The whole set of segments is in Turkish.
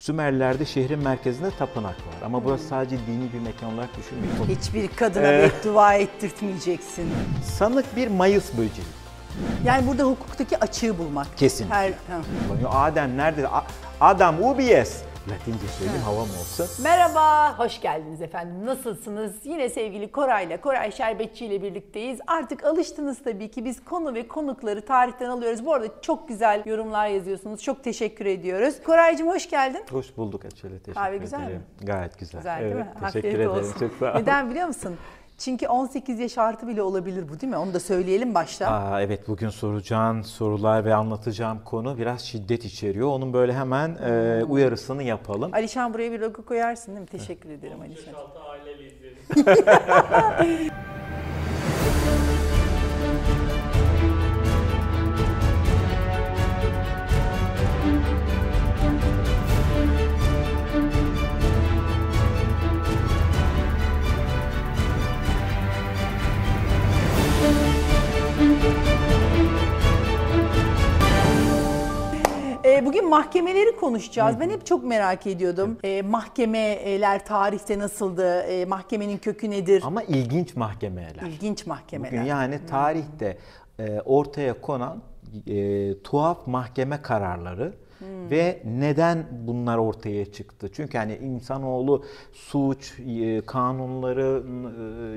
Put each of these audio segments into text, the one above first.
Sümerler'de şehrin merkezinde tapınak var ama burası sadece dini bir mekan olarak düşünmeyin. Hiçbir kadına Ee. dua ettirtmeyeceksin. Sanık bir Mayıs böceği. Yani burada hukuktaki açığı bulmak. Kesin. Her, ha. Adem nerede? Adam UBS. Latince söyleyeyim mı olsa. Merhaba, hoş geldiniz efendim. Nasılsınız? Yine sevgili Koray'la, Koray Şerbetçi ile birlikteyiz. Artık alıştınız tabii ki biz konu ve konukları tarihten alıyoruz. Bu arada çok güzel yorumlar yazıyorsunuz. Çok teşekkür ediyoruz. Koraycığım hoş geldin. Hoş bulduk Açeli. Teşekkür Kahve güzel ederim. mi? Gayet güzel. Güzel değil mi? Teşekkür Afiyet ederim. olsun. Çok sağ olun. Neden biliyor musun? Çünkü 18 yaş artı bile olabilir bu değil mi? Onu da söyleyelim başta. Aa, evet bugün soracağım sorular ve anlatacağım konu biraz şiddet içeriyor. Onun böyle hemen e, hmm. uyarısını yapalım. Alişan buraya bir logo koyarsın değil mi? Teşekkür ederim Alişan. 16 aile Ee, bugün mahkemeleri konuşacağız. Ben hep çok merak ediyordum. E, mahkemeler tarihte nasıldı? E, mahkemenin kökü nedir? Ama ilginç mahkemeler. İlginç mahkemeler. Bugün yani tarihte e, ortaya konan e, tuhaf mahkeme kararları. Hmm. Ve neden bunlar ortaya çıktı? Çünkü hani insanoğlu suç, e, kanunları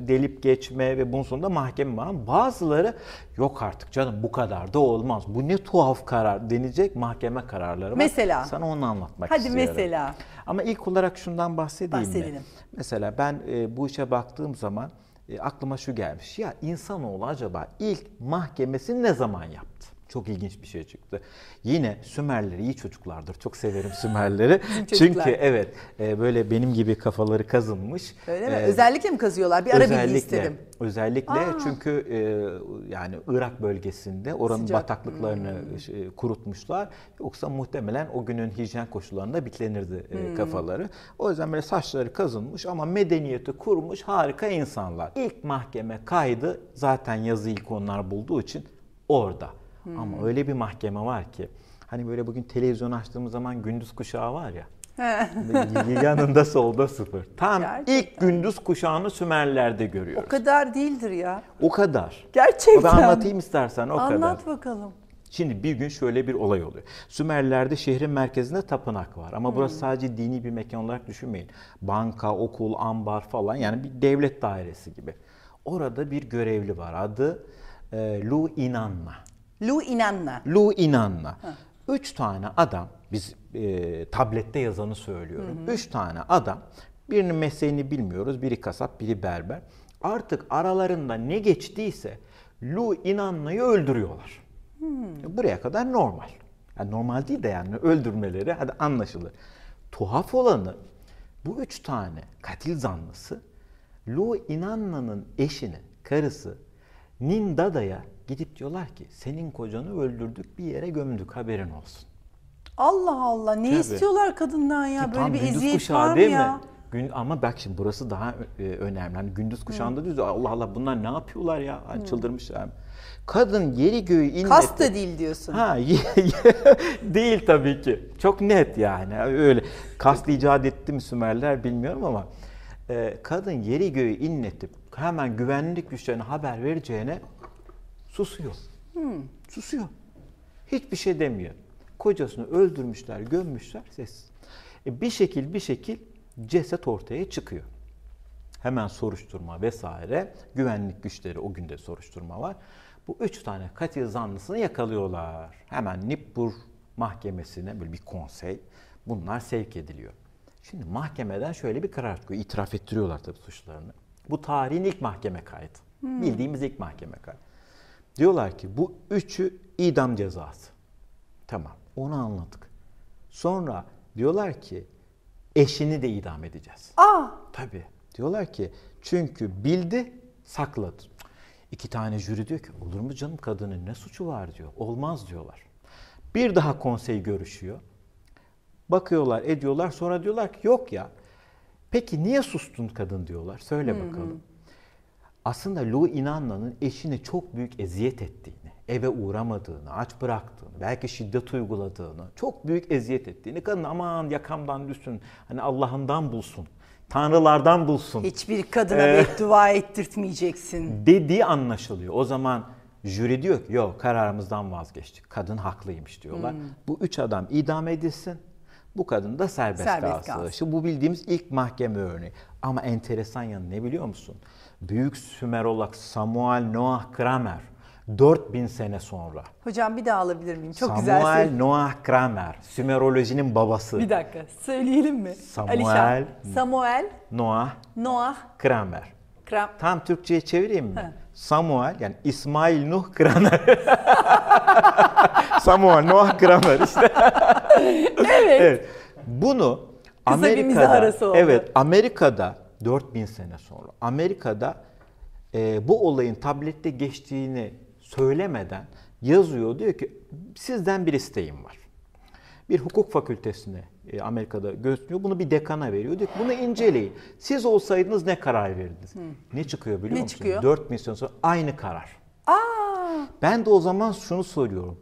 e, delip geçme ve bunun sonunda mahkeme var. Bazıları yok artık canım bu kadar da olmaz. Bu ne tuhaf karar denecek mahkeme kararları var. Mesela? Sana onu anlatmak Hadi istiyorum. Hadi mesela. Ama ilk olarak şundan bahsedeyim Bahsedelim. mi? Mesela ben e, bu işe baktığım zaman aklıma şu gelmiş. Ya insanoğlu acaba ilk mahkemesini ne zaman yaptı? çok ilginç bir şey çıktı. Yine Sümerleri iyi çocuklardır. Çok severim Sümerleri. Çünkü evet e, böyle benim gibi kafaları kazınmış. Öyle mi? Ee, özellikle mi kazıyorlar? Bir ara bilgi istedim. Özellikle Aa. çünkü e, yani Irak bölgesinde oranın Sıcak. bataklıklarını hmm. E, kurutmuşlar. Yoksa muhtemelen o günün hijyen koşullarında bitlenirdi e, hmm. kafaları. O yüzden böyle saçları kazınmış ama medeniyeti kurmuş harika insanlar. İlk mahkeme kaydı zaten yazı ilk onlar bulduğu için orada. Hmm. Ama öyle bir mahkeme var ki hani böyle bugün televizyon açtığımız zaman gündüz kuşağı var ya. yanında solda sıfır. Tam Gerçekten. ilk gündüz kuşağını Sümerler'de görüyoruz. O kadar değildir ya. O kadar. Gerçekten. Ben anlatayım istersen o Anlat kadar. Anlat bakalım. Şimdi bir gün şöyle bir olay oluyor. Sümerler'de şehrin merkezinde tapınak var. Ama hmm. burası sadece dini bir mekan olarak düşünmeyin. Banka, okul, ambar falan yani bir devlet dairesi gibi. Orada bir görevli var. Adı e, Lu İnanma. Lu Inanna. Lu Inanna. Ha. Üç tane adam, biz e, tablette yazanı söylüyorum. Hı hı. Üç tane adam, birinin mesleğini bilmiyoruz, biri kasap, biri berber. Artık aralarında ne geçtiyse Lu Inanna'yı öldürüyorlar. Hmm. Buraya kadar normal. Yani normal değil de yani öldürmeleri hadi anlaşılır. Tuhaf olanı bu üç tane katil zanlısı Lu Inanna'nın eşini, karısı Nindada'ya Gidip diyorlar ki senin kocanı öldürdük bir yere gömdük haberin olsun. Allah Allah ne Tabii. istiyorlar kadından ya Ki böyle bir gündüz eziyet kuşağı var mı ya? Gün, ama bak şimdi burası daha e, önemli. Hani gündüz kuşağında diyoruz Allah Allah bunlar ne yapıyorlar ya? Hani çıldırmışlar. Kadın yeri göğü inletti. Kast da değil diyorsun. Ha değil tabii ki. Çok net yani. Öyle kast icat etti mi Sümerler bilmiyorum ama e, kadın yeri göğü inletip hemen güvenlik güçlerine haber vereceğine Susuyor. Hmm. Susuyor. Hiçbir şey demiyor. Kocasını öldürmüşler, gömmüşler, sessiz. E bir şekil bir şekil ceset ortaya çıkıyor. Hemen soruşturma vesaire. Güvenlik güçleri o günde soruşturma var. Bu üç tane katil zanlısını yakalıyorlar. Hemen Nippur mahkemesine böyle bir konsey bunlar sevk ediliyor. Şimdi mahkemeden şöyle bir karar çıkıyor. İtiraf ettiriyorlar tabii suçlarını. Bu tarihin ilk mahkeme kaydı. Hmm. Bildiğimiz ilk mahkeme kaydı. Diyorlar ki bu üçü idam cezası. Tamam onu anladık. Sonra diyorlar ki eşini de idam edeceğiz. Aa. Tabii. Diyorlar ki çünkü bildi sakladı. İki tane jüri diyor ki olur mu canım kadının ne suçu var diyor. Olmaz diyorlar. Bir daha konsey görüşüyor. Bakıyorlar ediyorlar sonra diyorlar ki yok ya. Peki niye sustun kadın diyorlar. Söyle bakalım. Hı hı aslında Lu İnanla'nın eşini çok büyük eziyet ettiğini, eve uğramadığını, aç bıraktığını, belki şiddet uyguladığını, çok büyük eziyet ettiğini, kadın aman yakamdan düşsün, hani Allah'ından bulsun, tanrılardan bulsun. Hiçbir kadına ee, beddua ettirtmeyeceksin. Dediği anlaşılıyor. O zaman jüri diyor ki yok kararımızdan vazgeçtik. Kadın haklıymış diyorlar. Hmm. Bu üç adam idam edilsin. Bu kadın da serbest, serbest kalsın. kalsın. İşte bu bildiğimiz ilk mahkeme örneği. Ama enteresan yanı ne biliyor musun? Büyük Sümerolog Samuel Noah Kramer 4000 sene sonra. Hocam bir daha alabilir miyim? Çok Samuel güzel. Samuel şey. Noah Kramer, Sümerolojinin babası. Bir dakika, söyleyelim mi? Samuel Samuel Noah Noah Kramer. Kram. Tam Türkçe'ye çevireyim mi? Ha. Samuel yani İsmail Nuh Kramer. Samuel Noah Kramer işte. evet. evet. Bunu Kısa Amerika'da Evet, Amerika'da 4000 sene sonra Amerika'da e, bu olayın tablette geçtiğini söylemeden yazıyor diyor ki sizden bir isteğim var. Bir hukuk fakültesine e, Amerika'da gösteriyor. Bunu bir dekana veriyor. Diyor ki bunu inceleyin. Siz olsaydınız ne karar verirdiniz? Hı. Ne çıkıyor biliyor ne musunuz? Çıkıyor? 4000 sene sonra aynı karar. Aa! Ben de o zaman şunu soruyorum.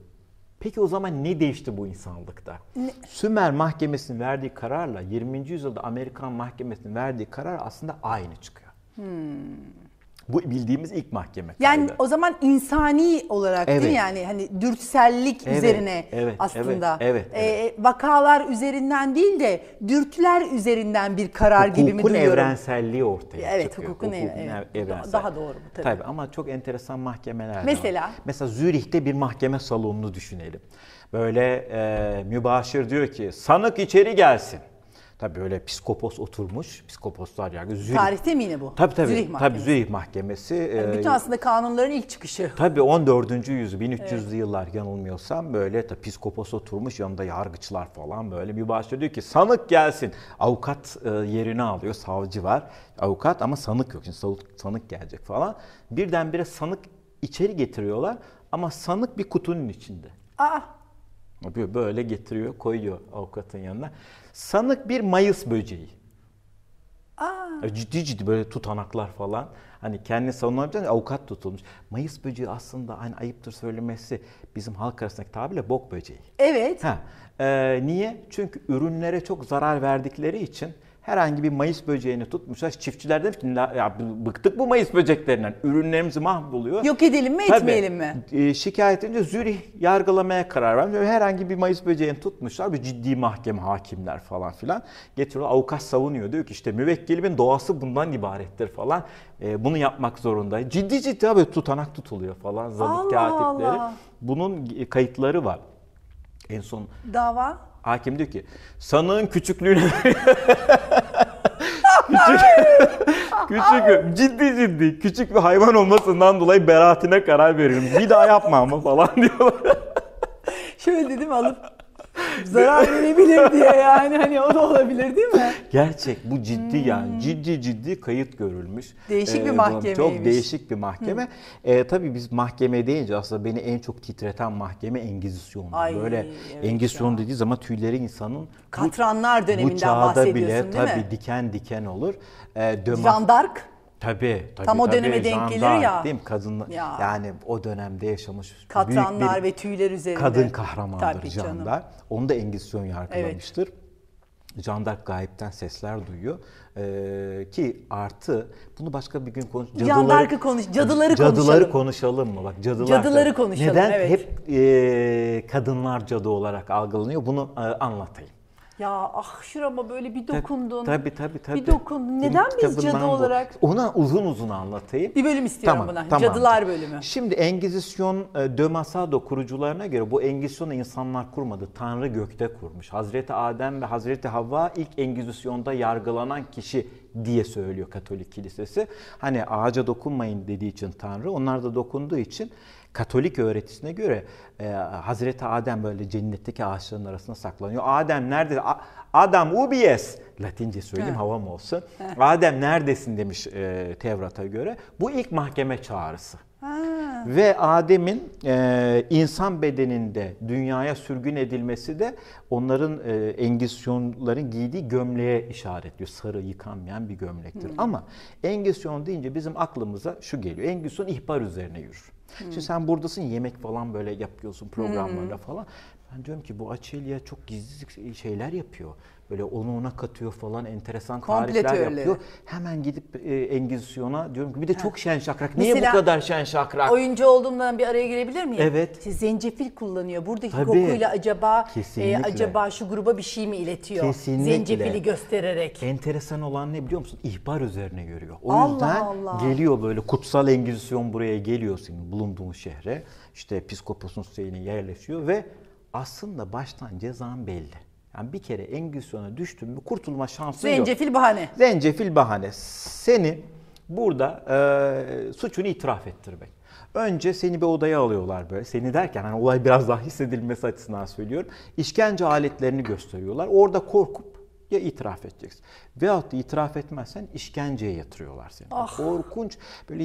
Peki o zaman ne değişti bu insanlıkta? Ne? Sümer Mahkemesi'nin verdiği kararla 20. yüzyılda Amerikan Mahkemesi'nin verdiği karar aslında aynı çıkıyor. Hmm. Bu bildiğimiz ilk mahkeme kaydı. Yani o zaman insani olarak evet. değil mi? Yani hani dürtüsellik evet, üzerine evet, aslında. Evet, ee, evet, evet. E, vakalar üzerinden değil de dürtüler üzerinden bir karar hukukun gibi mi duyuyorum? Hukukun evrenselliği ortaya evet, çıkıyor. Hukukun, hukukun evet, evrensel. Daha doğru bu tabii. Tabii ama çok enteresan mahkemeler Mesela? Var. Mesela Zürih'te bir mahkeme salonunu düşünelim. Böyle e, mübaşir diyor ki sanık içeri gelsin. Tabii böyle psikopos oturmuş. psikoposlar yargı. Zürih. Tarihte mi yine bu? Tabii tabii. Zürih Tabii Zürih Mahkemesi. Yani e, bütün aslında kanunların ilk çıkışı. Tabii 14. yüzyıl, 1300'lü yıllar yanılmıyorsam böyle tabii psikopos oturmuş yanında yargıçlar falan böyle bir başlıyor. Diyor ki sanık gelsin. Avukat e, yerini alıyor. Savcı var. Avukat ama sanık yok. Şimdi sanık gelecek falan. Birdenbire sanık içeri getiriyorlar ama sanık bir kutunun içinde. Aa. Böyle getiriyor, koyuyor avukatın yanına. Sanık bir mayıs böceği. Aa. E, ciddi ciddi böyle tutanaklar falan. Hani kendini savunamayacak, avukat tutulmuş. Mayıs böceği aslında hani ayıptır söylemesi bizim halk arasındaki tabirle bok böceği. Evet. Ha. Ee, niye? Çünkü ürünlere çok zarar verdikleri için herhangi bir mayıs böceğini tutmuşlar. Çiftçiler demiş ki ya bıktık bu mayıs böceklerinden. Ürünlerimiz mahvoluyor. Yok edelim mi Tabii, etmeyelim mi? E, şikayet edince Zürih yargılamaya karar vermiş. Herhangi bir mayıs böceğini tutmuşlar. Bir ciddi mahkeme hakimler falan filan. Getiriyor avukat savunuyor. Diyor ki işte müvekkilimin doğası bundan ibarettir falan. E, bunu yapmak zorunda. Ciddi ciddi abi tutanak tutuluyor falan. Zanıt katipleri. Bunun kayıtları var. En son dava Hakim diyor ki sanığın küçüklüğüne küçük, küçük, ciddi ciddi küçük bir hayvan olmasından dolayı beraatine karar veriyorum. Bir daha yapma ama falan diyorlar. Şöyle dedim alıp zarar verebilir diye yani hani o da olabilir değil mi? Gerçek bu ciddi hmm. yani ciddi ciddi kayıt görülmüş. Değişik ee, bir mahkeme. Çok değişik bir mahkeme. Hmm. Ee, tabii biz mahkeme deyince aslında beni en çok titreten mahkeme engizisyon. Böyle evet Engizisyon ya. dediği zaman tüyleri insanın Katranlar bu, döneminden bu çağda bahsediyorsun bile, değil tabii mi? diken diken olur. Ee, Döma, Jean Tabii, tabii. Tam o tabii. döneme denk gelir ya. Değil mi? Kadın ya. yani o dönemde yaşamış Katranlar büyük bir ve tüyler üzerinde. Kadın kahramandır tabii Canım. Onu da Engizisyon yargılamıştır. Evet. Jandark gayipten sesler duyuyor. Ee, ki artı bunu başka bir gün konuş cadıları Jandark'ı konuş cadıları, cadıları konuşalım. konuşalım mı? Bak cadılar cadıları konuşalım. Neden evet. hep e, kadınlar cadı olarak algılanıyor? Bunu e, anlatayım. Ya ah şurama böyle bir dokundun. Tabii tabii tabii. Bir dokundun. Neden İlk biz cadı bu. olarak? Ona uzun uzun anlatayım. Bir bölüm istiyorum tamam, buna. Tamam. Cadılar bölümü. Şimdi Engizisyon e, de Masado kurucularına göre bu Engizisyonu insanlar kurmadı. Tanrı gökte kurmuş. Hazreti Adem ve Hazreti Havva ilk Engizisyon'da yargılanan kişi diye söylüyor Katolik Kilisesi. Hani ağaca dokunmayın dediği için Tanrı, onlar da dokunduğu için Katolik öğretisine göre e, Hazreti Adem böyle cennetteki ağaçların arasında saklanıyor. Adem nerede? A, Adam ubies. Latince söyleyeyim evet. havam olsun. Evet. Adem neredesin demiş e, Tevrat'a göre. Bu ilk mahkeme çağrısı. Ha. Ve Adem'in e, insan bedeninde dünyaya sürgün edilmesi de onların e, Engizisyonların giydiği gömleğe işaretliyor. Sarı yıkanmayan bir gömlektir. Hı. Ama Engizisyon deyince bizim aklımıza şu geliyor. Engizisyon ihbar üzerine yürür. Hmm. Şimdi sen buradasın yemek falan böyle yapıyorsun hmm. programlarla hmm. falan. Ben diyorum ki bu Açelya çok gizli şeyler yapıyor. Böyle onu ona katıyor falan enteresan Komple tarifler teorileri. yapıyor. Hemen gidip e, Engizisyon'a diyorum ki bir de çok şen şakrak. Niye Mesela, bu kadar şen şakrak? Oyuncu olduğumdan bir araya girebilir miyim? Evet. İşte zencefil kullanıyor. Buradaki Tabii. kokuyla acaba e, acaba şu gruba bir şey mi iletiyor? Kesinlikle. Zencefili göstererek. Enteresan olan ne biliyor musun? İhbar üzerine görüyor. O Allah yüzden Allah. geliyor böyle kutsal Engizisyon buraya geliyor senin bulunduğun şehre. İşte Piskopos'un şeyine yerleşiyor ve aslında baştan cezan belli. Yani bir kere Engüsyon'a düştün mü kurtulma şansın yok. Zencefil bahane. Zencefil bahane. Seni burada e, suçunu itiraf ettirmek. Önce seni bir odaya alıyorlar böyle. Seni derken hani olay biraz daha hissedilmesi açısından söylüyorum. İşkence aletlerini gösteriyorlar. Orada korkup ya itiraf edeceksin. Veyahut da itiraf etmezsen işkenceye yatırıyorlar seni. Ah. Korkunç böyle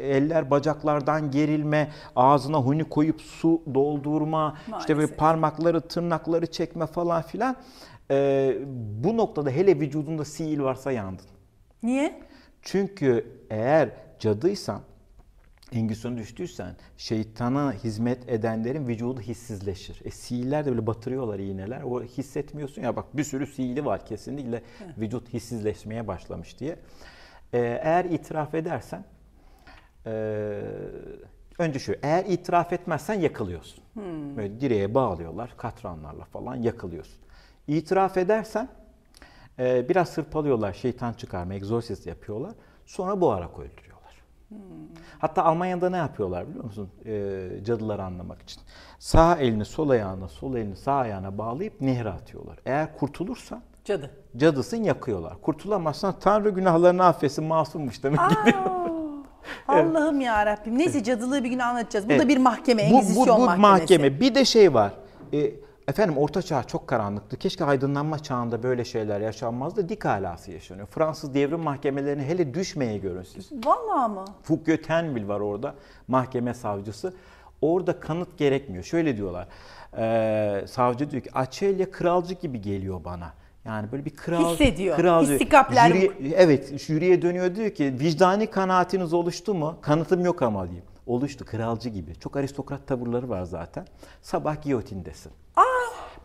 eller bacaklardan gerilme, ağzına huni koyup su doldurma, Maalesef. işte böyle parmakları tırnakları çekme falan filan. Ee, bu noktada hele vücudunda siil varsa yandın. Niye? Çünkü eğer cadıysan Engisun'a düştüysen şeytana hizmet edenlerin vücudu hissizleşir. E siiller de böyle batırıyorlar iğneler. O hissetmiyorsun ya bak bir sürü siili var kesinlikle Heh. vücut hissizleşmeye başlamış diye. Ee, eğer itiraf edersen e, önce şu eğer itiraf etmezsen yakılıyorsun. Hmm. Böyle direğe bağlıyorlar katranlarla falan yakılıyorsun. İtiraf edersen e, biraz sırpalıyorlar şeytan çıkarma egzorsist yapıyorlar. Sonra boğarak öldürüyor. Hatta Almanya'da ne yapıyorlar biliyor musun? E, cadıları anlamak için. Sağ elini sol ayağına, sol elini sağ ayağına bağlayıp nehre atıyorlar. Eğer kurtulursa cadı. Cadısın yakıyorlar. Kurtulamazsan Tanrı günahlarını affetsin masummuş demek Aa. Allah'ım evet. ya Rabbim. Neyse cadılığı bir gün anlatacağız. Bu evet. da bir mahkeme, Engizisyon mahkemesi. bu, mahkeme. Bir de şey var. E, Efendim orta çağ çok karanlıktı. Keşke aydınlanma çağında böyle şeyler yaşanmazdı. Dik alası yaşanıyor. Fransız devrim mahkemelerine hele düşmeye görün siz. Valla mı? Foucault Tenville var orada mahkeme savcısı. Orada kanıt gerekmiyor. Şöyle diyorlar. E, savcı diyor ki Açelya kralcı gibi geliyor bana. Yani böyle bir kral, Hissediyor. kral İstikapler jüri, Evet jüriye dönüyor diyor ki vicdani kanaatiniz oluştu mu? Kanıtım yok ama diyeyim. Oluştu kralcı gibi. Çok aristokrat tavırları var zaten. Sabah giyotindesin. Aa!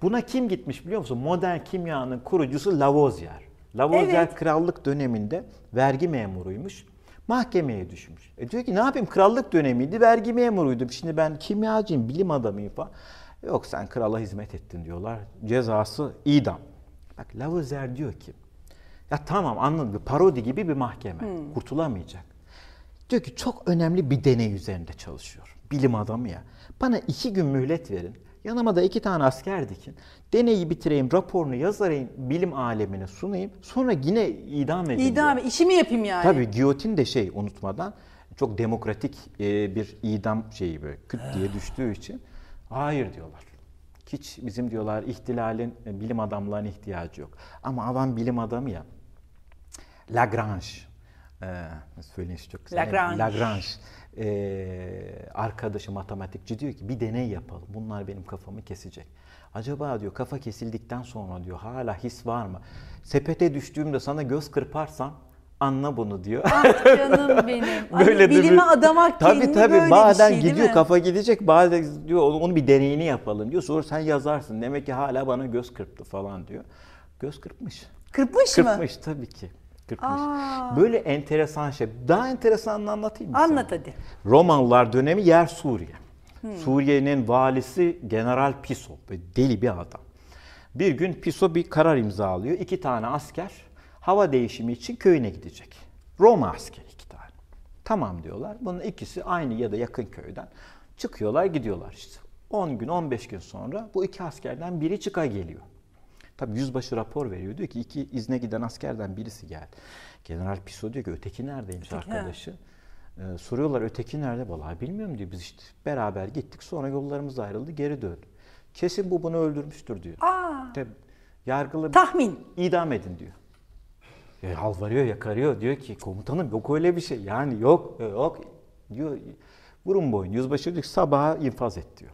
Buna kim gitmiş biliyor musun? Modern kimyanın kurucusu Lavoisier. Lavoisier evet. krallık döneminde vergi memuruymuş. Mahkemeye düşmüş. E diyor ki ne yapayım krallık dönemiydi vergi memuruydum. Şimdi ben kimyacıyım bilim adamıyım falan. Yok sen krala hizmet ettin diyorlar. Cezası idam. Bak Lavoisier diyor ki ya tamam anladım parodi gibi bir mahkeme. Hmm. Kurtulamayacak. Diyor ki çok önemli bir deney üzerinde çalışıyor. Bilim adamı ya. Bana iki gün mühlet verin. Yanıma da iki tane asker dikin. Deneyi bitireyim, raporunu yazarayım, bilim alemine sunayım. Sonra yine idam edeyim. İdam, e, işimi yapayım yani. Tabii giyotin de şey unutmadan çok demokratik e, bir idam şeyi böyle küt diye ah. düştüğü için hayır diyorlar. Hiç bizim diyorlar ihtilalin e, bilim adamlarına ihtiyacı yok. Ama adam bilim adamı ya. Lagrange. Ee, söyleyin çok güzel. Lagrange. Lagrange e, arkadaşı matematikçi diyor ki bir deney yapalım. Bunlar benim kafamı kesecek. Acaba diyor kafa kesildikten sonra diyor hala his var mı? Sepete düştüğümde sana göz kırparsan anla bunu diyor. Ah canım benim. böyle Ay, bilime bir, adamak tabii, tabii, böyle bazen bir şey, gidiyor kafa gidecek bazen diyor onu bir deneyini yapalım diyor. Sonra sen yazarsın demek ki hala bana göz kırptı falan diyor. Göz kırpmış. Kırpmış, Kırpmış mı? Kırpmış tabii ki. 45. Aa. Böyle enteresan şey. Daha enteresanını anlatayım mı? Anlat sana? hadi. Romanlar dönemi yer Suriye. Hmm. Suriye'nin valisi General Piso. Deli bir adam. Bir gün Piso bir karar imzalıyor. İki tane asker hava değişimi için köyüne gidecek. Roma askeri iki tane. Tamam diyorlar. Bunun ikisi aynı ya da yakın köyden. Çıkıyorlar gidiyorlar işte. 10 gün 15 gün sonra bu iki askerden biri çıka geliyor. Tabi yüzbaşı rapor veriyor. Diyor ki iki izne giden askerden birisi geldi. General Piso diyor ki öteki neredeymiş öteki arkadaşı? He. Ee, soruyorlar öteki nerede? Vallahi bilmiyorum diyor. Biz işte beraber gittik sonra yollarımız ayrıldı geri döndü. Kesin bu bunu öldürmüştür diyor. Aa. Tabi yargılı tahmin. idam edin diyor. E, alvarıyor, yakarıyor. Diyor ki komutanım yok öyle bir şey. Yani yok, yok diyor. Vurun boyun. Yüzbaşı diyor sabaha infaz et diyor.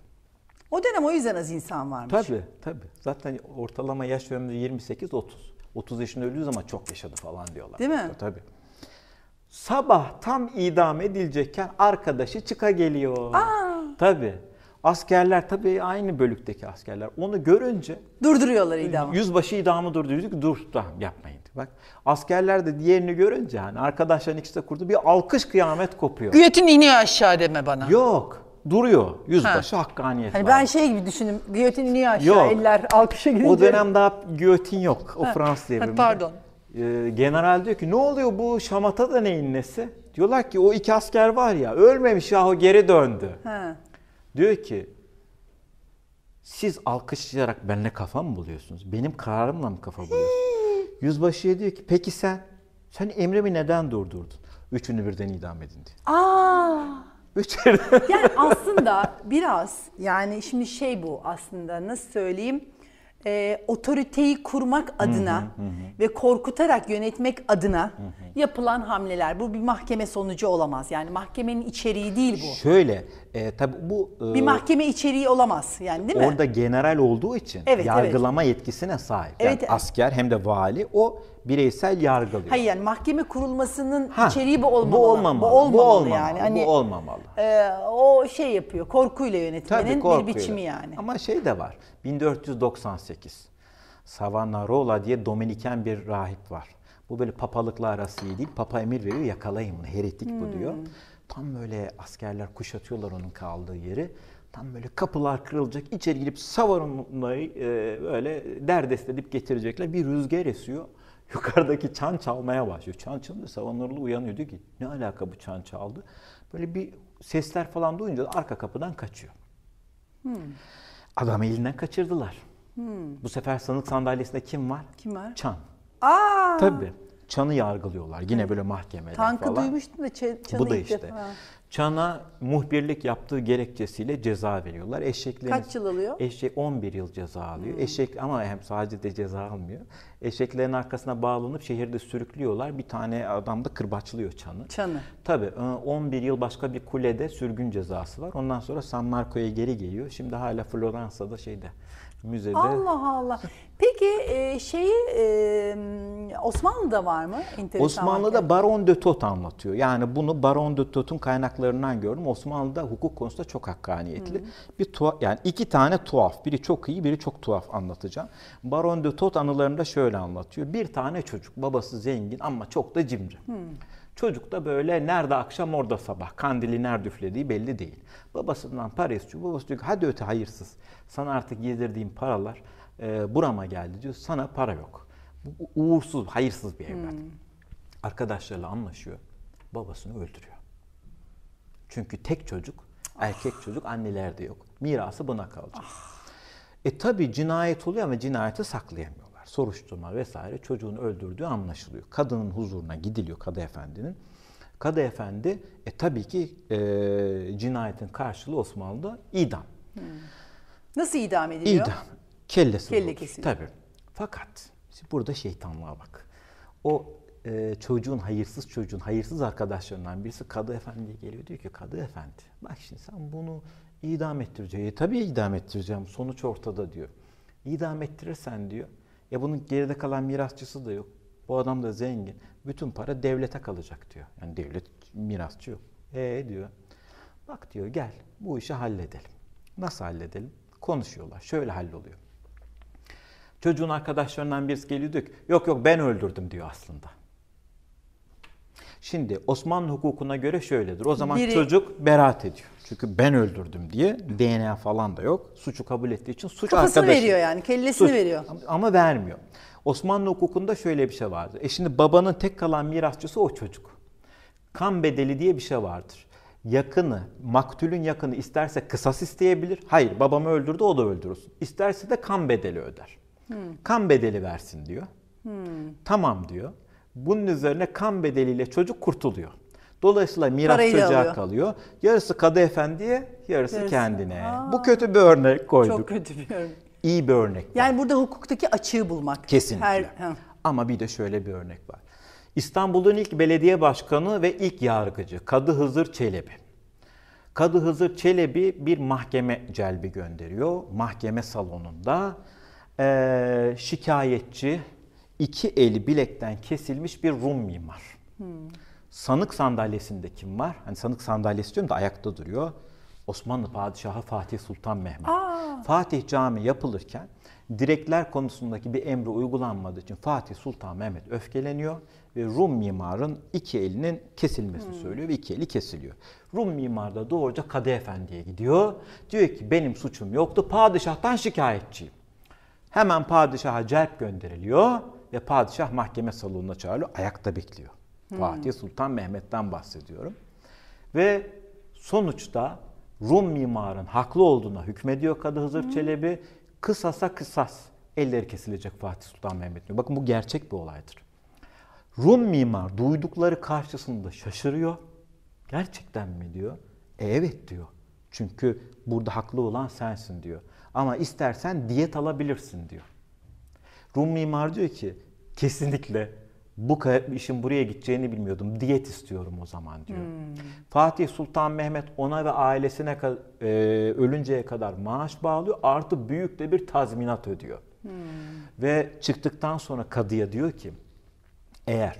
O dönem o yüzden az insan varmış. Tabii tabii. Zaten ortalama yaş döneminde 28-30. 30 yaşında öldüğü zaman çok yaşadı falan diyorlar. Değil mi? Tabii. Sabah tam idam edilecekken arkadaşı çıka geliyor. Aa. Tabii. Askerler tabii aynı bölükteki askerler onu görünce durduruyorlar idamı. Yüzbaşı idamı durduruyor. Dur tamam yapmayın. Bak askerler de diğerini görünce hani arkadaşların ikisi de kurdu bir alkış kıyamet kopuyor. Güyetin iniyor aşağı deme bana. Yok duruyor yüzbaşı ha. hakkaniyet hani var. Ben şey gibi düşündüm. Giyotin niye aşağı yok. eller alkışa gidince. O dönem daha giyotin yok. O ha. Fransız devrimi. Pardon. Ee, general diyor ki ne oluyor bu şamata da neyin nesi? Diyorlar ki o iki asker var ya ölmemiş yahu geri döndü. Ha. Diyor ki siz alkışlayarak benimle kafa mı buluyorsunuz? Benim kararımla mı kafa buluyorsunuz? Yüzbaşıya diyor ki peki sen sen emrimi neden durdurdun? Üçünü birden idam edin diyor. Aa. yani aslında biraz yani şimdi şey bu aslında nasıl söyleyeyim e, otoriteyi kurmak adına hı hı hı. ve korkutarak yönetmek adına hı hı. yapılan hamleler. Bu bir mahkeme sonucu olamaz. Yani mahkemenin içeriği değil bu. Şöyle e, tabii bu e, bir mahkeme içeriği olamaz yani değil mi? Orada general olduğu için evet, yargılama evet. yetkisine sahip. evet, yani asker hem de vali o bireysel yargılıyor. Hayır yani mahkeme kurulmasının ha, içeriği bu olmamalı. Bu olmamalı. Bu olmamalı, bu olmamalı yani. Hani, bu olmamalı. E, o şey yapıyor korkuyla yönetmenin tabii, korkuyla. bir biçimi yani. Ama şey de var 1498 Savonarola diye Dominiken bir rahip var. Bu böyle papalıkla arası iyi değil. Papa emir veriyor yakalayın bunu heretik bu hmm. diyor. Tam böyle askerler kuşatıyorlar onun kaldığı yeri. Tam böyle kapılar kırılacak. içeri girip Savaron'layı e, böyle derdest edip getirecekler. Bir rüzgar esiyor. Yukarıdaki çan çalmaya başlıyor. Çan çalınca Savaron'lu uyanıyor. Diyor ki ne alaka bu çan çaldı. Böyle bir sesler falan duyunca arka kapıdan kaçıyor. Hmm. Adamı elinden kaçırdılar. Hmm. Bu sefer sanık sandalyesinde kim var? Kim var? Çan. Aa! Tabii. Çan'ı yargılıyorlar. Yine böyle mahkemeler Tankı falan. Tankı duymuştum da Çan'ı Bu da işte. Ha. Çan'a muhbirlik yaptığı gerekçesiyle ceza veriyorlar. Eşeklerin, Kaç yıl alıyor? Eşek 11 yıl ceza alıyor. Hmm. Eşek ama hem sadece de ceza almıyor. Eşeklerin arkasına bağlanıp şehirde sürüklüyorlar. Bir tane adam da kırbaçlıyor Çan'ı. Çan'ı. Tabii 11 e, yıl başka bir kulede sürgün cezası var. Ondan sonra San Marco'ya geri geliyor. Şimdi hala Floransa'da şeyde müzede. Allah Allah. Peki e, şeyi e, Osmanlı'da var mı? Enteresan Osmanlı'da hakkında. Baron de Tot anlatıyor. Yani bunu Baron de Tot'un kaynaklarından gördüm. Osmanlı'da hukuk konusunda çok hakkaniyetli. Hı. Bir tuhaf, yani iki tane tuhaf. Biri çok iyi, biri çok tuhaf anlatacağım. Baron de Tot anılarında şöyle anlatıyor. Bir tane çocuk, babası zengin ama çok da cimri. Hı. Çocuk da böyle nerede akşam orada sabah. Kandili nerede üflediği belli değil. Babasından para istiyor. Babası diyor ki hadi öte hayırsız. Sana artık yedirdiğim paralar e, burama geldi diyor. Sana para yok. Bu uğursuz, hayırsız bir evlat. Hmm. Arkadaşlarıyla anlaşıyor. Babasını öldürüyor. Çünkü tek çocuk, erkek çocuk annelerde yok. Mirası buna kalacak. Ah. E tabi cinayet oluyor ama cinayeti saklayamıyor soruşturma vesaire çocuğun öldürdüğü anlaşılıyor. Kadının huzuruna gidiliyor kadı efendinin. Kadı efendi e, tabii ki e, cinayetin karşılığı Osmanlı'da idam. Hmm. Nasıl idam ediliyor? İdam. Kellesi Kelle kesiliyor. Tabii. Fakat işte burada şeytanlığa bak. O e, çocuğun, hayırsız çocuğun, hayırsız arkadaşlarından birisi Kadı Efendi'ye geliyor. Diyor ki Kadı Efendi bak şimdi sen bunu idam ettireceksin. E, tabii idam ettireceğim sonuç ortada diyor. İdam ettirirsen diyor e bunun geride kalan mirasçısı da yok. Bu adam da zengin. Bütün para devlete kalacak diyor. Yani devlet mirasçı yok. E diyor. Bak diyor gel bu işi halledelim. Nasıl halledelim? Konuşuyorlar. Şöyle halloluyor. Çocuğun arkadaşlarından birisi geliyor diyor ki yok yok ben öldürdüm diyor aslında. Şimdi Osmanlı hukukuna göre şöyledir. O zaman Biri... çocuk beraat ediyor. Çünkü ben öldürdüm diye DNA falan da yok. Suçu kabul ettiği için suç Kafasını arkadaşı. veriyor yani kellesini suç. veriyor. Ama vermiyor. Osmanlı hukukunda şöyle bir şey vardır. E şimdi babanın tek kalan mirasçısı o çocuk. Kan bedeli diye bir şey vardır. Yakını, maktulün yakını isterse kısas isteyebilir. Hayır babamı öldürdü o da öldürürsün. İsterse de kan bedeli öder. Hmm. Kan bedeli versin diyor. Hmm. Tamam diyor. Bunun üzerine kan bedeliyle çocuk kurtuluyor. Dolayısıyla miras Parayı çocuğa alıyor. kalıyor. Yarısı Kadı Efendi'ye, yarısı, Yarısı. kendine. Aa. Bu kötü bir örnek koyduk. Çok kötü bir örnek. İyi bir örnek. Yani burada hukuktaki açığı bulmak. Kesinlikle. Her, Ama bir de şöyle bir örnek var. İstanbul'un ilk belediye başkanı ve ilk yargıcı Kadı Hızır Çelebi. Kadı Hızır Çelebi bir mahkeme celbi gönderiyor. Mahkeme salonunda e, şikayetçi iki eli bilekten kesilmiş bir Rum mimar. Hmm. Sanık sandalyesinde kim var? Hani sanık sandalyesi diyorum da ayakta duruyor. Osmanlı Padişahı Fatih Sultan Mehmet. Aa. Fatih Cami yapılırken direkler konusundaki bir emri uygulanmadığı için Fatih Sultan Mehmet öfkeleniyor ve Rum mimarın iki elinin kesilmesini hmm. söylüyor ve iki eli kesiliyor. Rum mimar da doğruca Kadı Efendi'ye gidiyor. Diyor ki benim suçum yoktu padişahtan şikayetçiyim. Hemen padişaha celp gönderiliyor ve padişah mahkeme salonuna çağırılıyor, Ayakta bekliyor. Hmm. Fatih Sultan Mehmet'ten bahsediyorum. Ve sonuçta Rum mimarın haklı olduğuna hükmediyor Kadı Hızır hmm. Çelebi. Kısasa kısas elleri kesilecek Fatih Sultan Mehmet diyor. Bakın bu gerçek bir olaydır. Rum mimar duydukları karşısında şaşırıyor. Gerçekten mi diyor? E, evet diyor. Çünkü burada haklı olan sensin diyor. Ama istersen diyet alabilirsin diyor. Rum mimar diyor ki Kesinlikle. Bu işin buraya gideceğini bilmiyordum. Diyet istiyorum o zaman diyor. Hmm. Fatih Sultan Mehmet ona ve ailesine e, ölünceye kadar maaş bağlıyor. Artı büyük de bir tazminat ödüyor. Hmm. Ve çıktıktan sonra kadıya diyor ki eğer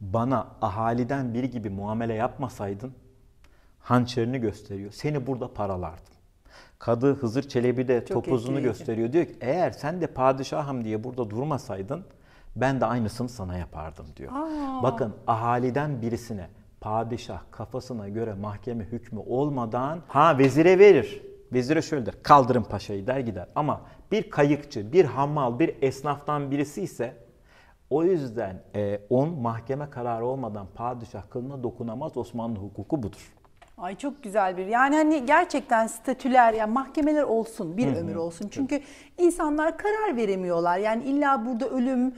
bana ahaliden biri gibi muamele yapmasaydın hançerini gösteriyor. Seni burada paralardım. Kadı Hızır Çelebi de Çok topuzunu etkileyici. gösteriyor. Diyor ki eğer sen de padişahım diye burada durmasaydın ben de aynısını sana yapardım diyor. Aa. Bakın ahaliden birisine padişah kafasına göre mahkeme hükmü olmadan ha vezire verir. Vezire şöyle der kaldırın paşayı der gider ama bir kayıkçı, bir hamal, bir esnaftan birisi ise o yüzden e, on mahkeme kararı olmadan padişah kılına dokunamaz Osmanlı hukuku budur. Ay çok güzel bir. Yani hani gerçekten statüler yani mahkemeler olsun, bir Hı hı. ömür olsun. Çünkü insanlar karar veremiyorlar. Yani illa burada ölüm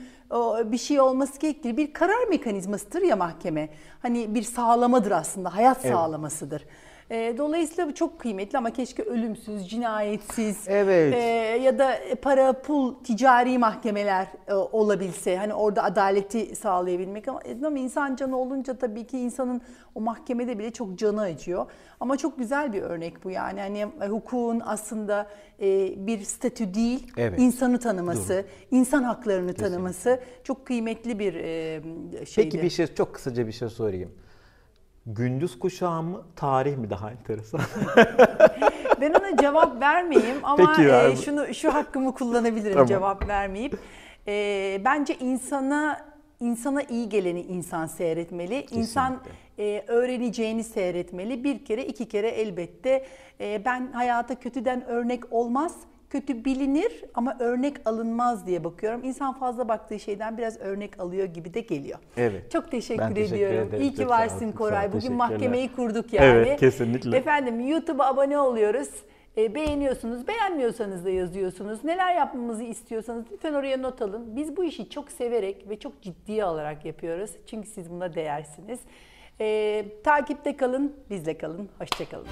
bir şey olması gerektir bir karar mekanizmasıdır ya mahkeme. Hani bir sağlamadır aslında, hayat sağlamasıdır. E, dolayısıyla bu çok kıymetli ama keşke ölümsüz, cinayetsiz evet. e, ya da para, pul, ticari mahkemeler e, olabilse. Hani orada adaleti sağlayabilmek ama, e, ama insan canı olunca tabii ki insanın o mahkemede bile çok canı acıyor. Ama çok güzel bir örnek bu yani. Hani e, hukukun aslında e, bir statü değil, evet. insanı tanıması, Doğru. insan haklarını Kesinlikle. tanıması çok kıymetli bir e, şeydi. Peki bir şey çok kısaca bir şey sorayım. Gündüz kuşağı mı, tarih mi daha enteresan? ben ona cevap vermeyeyim ama Peki, e, şunu şu hakkımı kullanabilirim tamam. cevap vermeyip. E, bence insana insana iyi geleni insan seyretmeli. Kesinlikle. İnsan e, öğreneceğini seyretmeli. Bir kere, iki kere elbette e, ben hayata kötüden örnek olmaz, kötü bilinir ama örnek alınmaz diye bakıyorum. İnsan fazla baktığı şeyden biraz örnek alıyor gibi de geliyor. Evet. Çok teşekkür, teşekkür ediyorum. Ederim. İyi ki varsın Koray. Bugün mahkemeyi kurduk yani. Evet kesinlikle. Efendim YouTube'a abone oluyoruz. E, beğeniyorsunuz, beğenmiyorsanız da yazıyorsunuz. Neler yapmamızı istiyorsanız lütfen oraya not alın. Biz bu işi çok severek ve çok ciddiye alarak yapıyoruz. Çünkü siz buna değersiniz. E, takipte kalın, bizle kalın. Hoşçakalın.